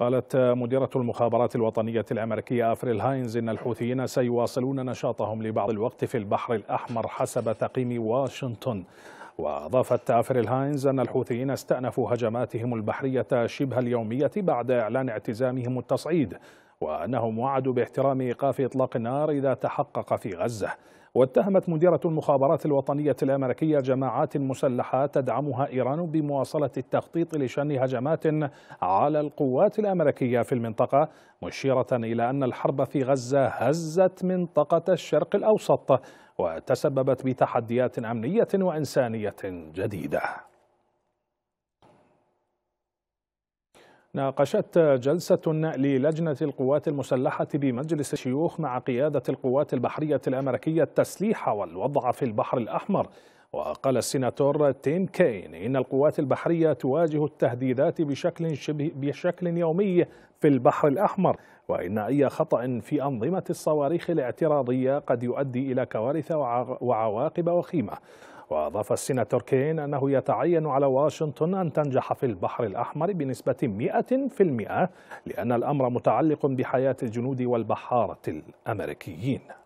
قالت مديرة المخابرات الوطنية الأمريكية أفريل هاينز إن الحوثيين سيواصلون نشاطهم لبعض الوقت في البحر الأحمر حسب تقييم واشنطن وأضافت أفريل هاينز أن الحوثيين استأنفوا هجماتهم البحرية شبه اليومية بعد إعلان اعتزامهم التصعيد وأنهم وعدوا باحترام إيقاف إطلاق النار إذا تحقق في غزة واتهمت مديرة المخابرات الوطنية الأمريكية جماعات مسلحة تدعمها إيران بمواصلة التخطيط لشن هجمات على القوات الأمريكية في المنطقة مشيرة إلى أن الحرب في غزة هزت منطقة الشرق الأوسط وتسببت بتحديات أمنية وإنسانية جديدة ناقشت جلسة للجنة القوات المسلحة بمجلس الشيوخ مع قيادة القوات البحرية الأمريكية التسليح والوضع في البحر الأحمر وقال السيناتور تيم كين إن القوات البحرية تواجه التهديدات بشكل, شبه بشكل يومي في البحر الأحمر وإن أي خطأ في أنظمة الصواريخ الاعتراضية قد يؤدي إلى كوارث وعواقب وخيمة وأضاف السيناتور كين أنه يتعين على واشنطن أن تنجح في البحر الأحمر بنسبة 100% لأن الأمر متعلق بحياة الجنود والبحارة الأمريكيين